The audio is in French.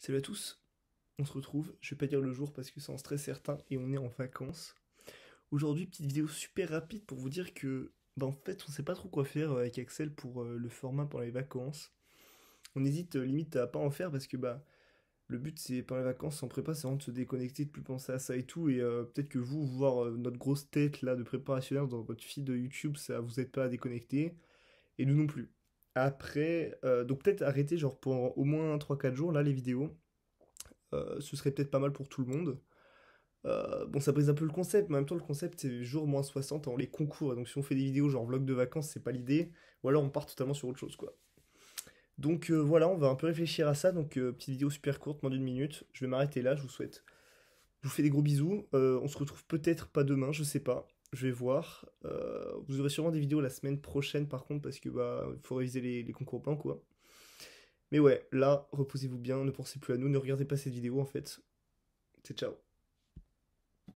Salut à tous, on se retrouve, je vais pas dire le jour parce que c'est en stress certain et on est en vacances. Aujourd'hui, petite vidéo super rapide pour vous dire que, bah en fait, on sait pas trop quoi faire euh, avec Axel pour euh, le format pendant les vacances. On hésite euh, limite à pas en faire parce que, bah, le but c'est pendant les vacances sans prépa, c'est vraiment de se déconnecter, de plus penser à ça et tout. Et peut-être que vous, voir notre grosse tête là de préparationnaire dans votre feed de YouTube, ça vous aide pas à déconnecter. Et nous non plus. Après, euh, donc peut-être arrêter genre pour au moins 3-4 jours là les vidéos. Euh, ce serait peut-être pas mal pour tout le monde. Euh, bon, ça brise un peu le concept, mais en même temps, le concept c'est jour moins 60 en les concours. Donc, si on fait des vidéos genre vlog de vacances, c'est pas l'idée. Ou alors on part totalement sur autre chose quoi. Donc voilà, on va un peu réfléchir à ça. Donc, petite vidéo super courte, moins d'une minute. Je vais m'arrêter là, je vous souhaite. Je vous fais des gros bisous. on se retrouve peut-être pas demain, je sais pas je vais voir. Euh, vous aurez sûrement des vidéos la semaine prochaine par contre parce que bah faut réviser les, concours blancs quoi. Mais ouais, là, reposez-vous bien, ne pensez plus à nous, ne regardez pas cette vidéo en fait. C'est ciao.